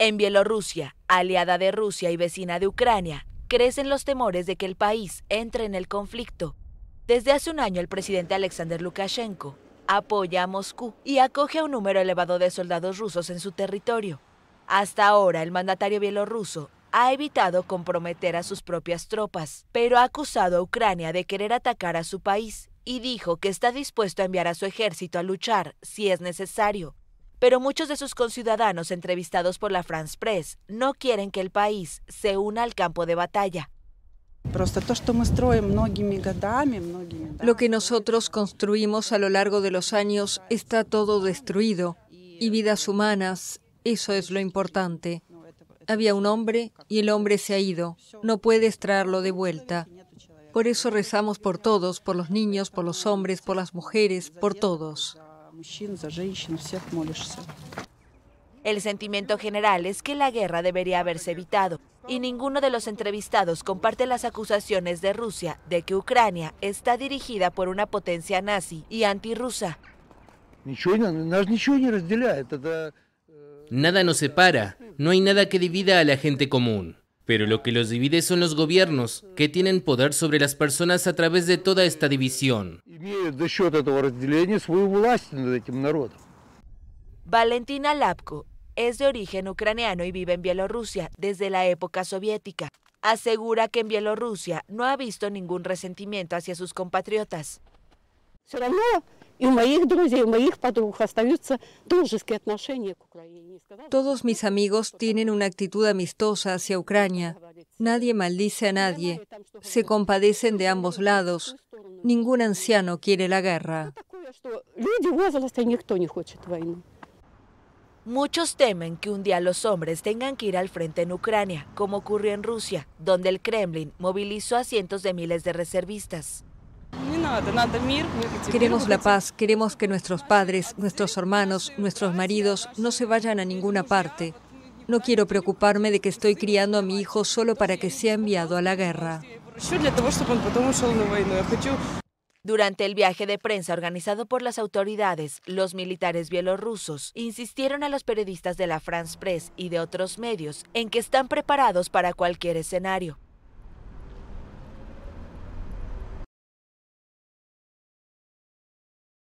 En Bielorrusia, aliada de Rusia y vecina de Ucrania, crecen los temores de que el país entre en el conflicto. Desde hace un año el presidente Alexander Lukashenko apoya a Moscú y acoge a un número elevado de soldados rusos en su territorio. Hasta ahora el mandatario bielorruso ha evitado comprometer a sus propias tropas, pero ha acusado a Ucrania de querer atacar a su país y dijo que está dispuesto a enviar a su ejército a luchar si es necesario pero muchos de sus conciudadanos entrevistados por la France Press no quieren que el país se una al campo de batalla. Lo que nosotros construimos a lo largo de los años está todo destruido y vidas humanas, eso es lo importante. Había un hombre y el hombre se ha ido, no puedes traerlo de vuelta. Por eso rezamos por todos, por los niños, por los hombres, por las mujeres, por todos. El sentimiento general es que la guerra debería haberse evitado y ninguno de los entrevistados comparte las acusaciones de Rusia de que Ucrania está dirigida por una potencia nazi y antirrusa. Э, nada nos separa, no hay nada que divida a la gente común. Pero lo que los divide son los gobiernos, que tienen poder sobre las personas a través de toda esta división. Valentina Lapko es de origen ucraniano y vive en Bielorrusia desde la época soviética. Asegura que en Bielorrusia no ha visto ningún resentimiento hacia sus compatriotas. Todos mis amigos tienen una actitud amistosa hacia Ucrania. Nadie maldice a nadie. Se compadecen de ambos lados. Ningún anciano quiere la guerra. Muchos temen que un día los hombres tengan que ir al frente en Ucrania, como ocurrió en Rusia, donde el Kremlin movilizó a cientos de miles de reservistas. Queremos la paz, queremos que nuestros padres, nuestros hermanos, nuestros maridos no se vayan a ninguna parte. No quiero preocuparme de que estoy criando a mi hijo solo para que sea enviado a la guerra. Durante el viaje de prensa organizado por las autoridades, los militares bielorrusos insistieron a los periodistas de la France Press y de otros medios en que están preparados para cualquier escenario.